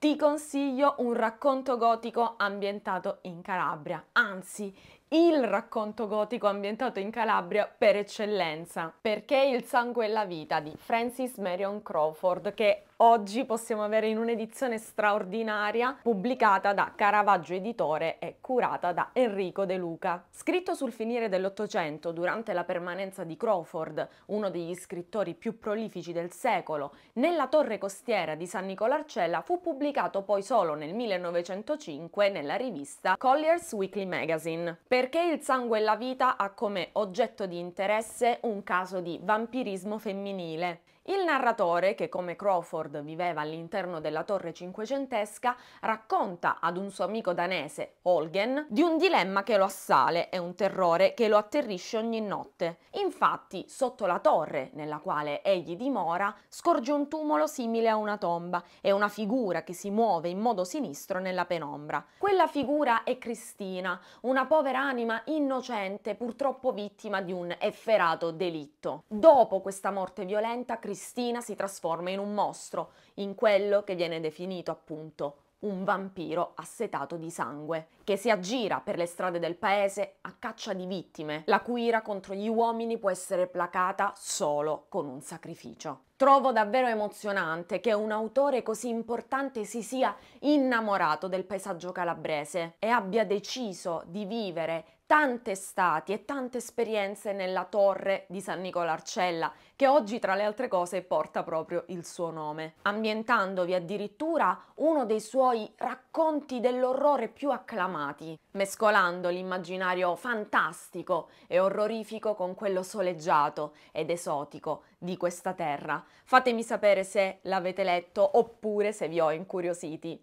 ti consiglio un racconto gotico ambientato in Calabria, anzi il racconto gotico ambientato in Calabria per eccellenza, perché Il sangue e la vita di Francis Marion Crawford, che oggi possiamo avere in un'edizione straordinaria pubblicata da Caravaggio Editore e curata da Enrico De Luca. Scritto sul finire dell'Ottocento durante la permanenza di Crawford, uno degli scrittori più prolifici del secolo, nella torre costiera di San Nicolarcella fu pubblicato poi solo nel 1905 nella rivista Collier's Weekly Magazine. Per perché il sangue e la vita ha come oggetto di interesse un caso di vampirismo femminile. Il narratore, che come Crawford viveva all'interno della torre cinquecentesca, racconta ad un suo amico danese, Holgen, di un dilemma che lo assale e un terrore che lo atterrisce ogni notte. Infatti, sotto la torre nella quale egli dimora, scorge un tumulo simile a una tomba e una figura che si muove in modo sinistro nella penombra. Quella figura è Cristina, una povera anima innocente purtroppo vittima di un efferato delitto. Dopo questa morte violenta, Cristina Cristina si trasforma in un mostro, in quello che viene definito appunto un vampiro assetato di sangue, che si aggira per le strade del paese a caccia di vittime, la cui ira contro gli uomini può essere placata solo con un sacrificio. Trovo davvero emozionante che un autore così importante si sia innamorato del paesaggio calabrese e abbia deciso di vivere tante stati e tante esperienze nella torre di San Nicola Arcella, che oggi tra le altre cose porta proprio il suo nome, ambientandovi addirittura uno dei suoi racconti dell'orrore più acclamati, mescolando l'immaginario fantastico e orrorifico con quello soleggiato ed esotico di questa terra, Fatemi sapere se l'avete letto oppure se vi ho incuriositi.